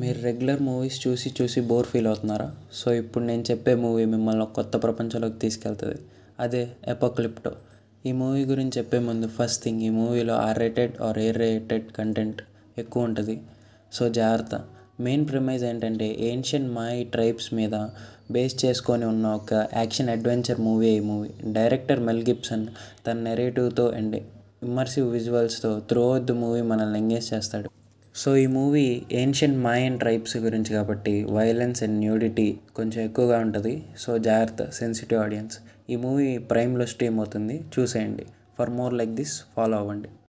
మీరు regular movies చూసి చూసి బోర్ ఫీల్ అవుతున్నారా సో ఇప్పుడు నేను చెప్పే మూవీ మిమ్మల్ని ఒక కొత్త ప్రపంచంలోకి తీసుకెళ్తుంది అదే ఎపోక్లిప్టో ఈ మూవీ గురించి చెప్పే ముందు ఫస్ట్ థింగ్ ఈ మూవీలో R rated R A rated content ఎక్కువ ఉంటుంది సో జాగ్రత్త మెయిన్ ప్రిమైజ్ ఏంటంటే ఏన్షియన్ మై ట్రైబ్స్ మీద బేస్ చేసుకొని ఉన్న ఒక యాక్షన్ అడ్వెంచర్ మూవీ ఈ మూవీ డైరెక్టర్ మెల్ గిప్సన్ తన నెరేటివ్తో అండ్ ఇమ్మర్సివ్ విజువల్స్తో త్రూ అవుట్ ద మూవీ మనల్ని ఎంగేజ్ చేస్తాడు సో ఈ మూవీ మై మాయన్ ట్రైబ్స్ గురించి కాబట్టి వైలెన్స్ అండ్ న్యూడిటీ కొంచెం ఎక్కువగా ఉంటుంది సో జాగ్రత్త సెన్సిటివ్ ఆడియన్స్ ఈ మూవీ ప్రైమ్లో స్ట్రీమ్ అవుతుంది చూసేయండి for more like this follow అవ్వండి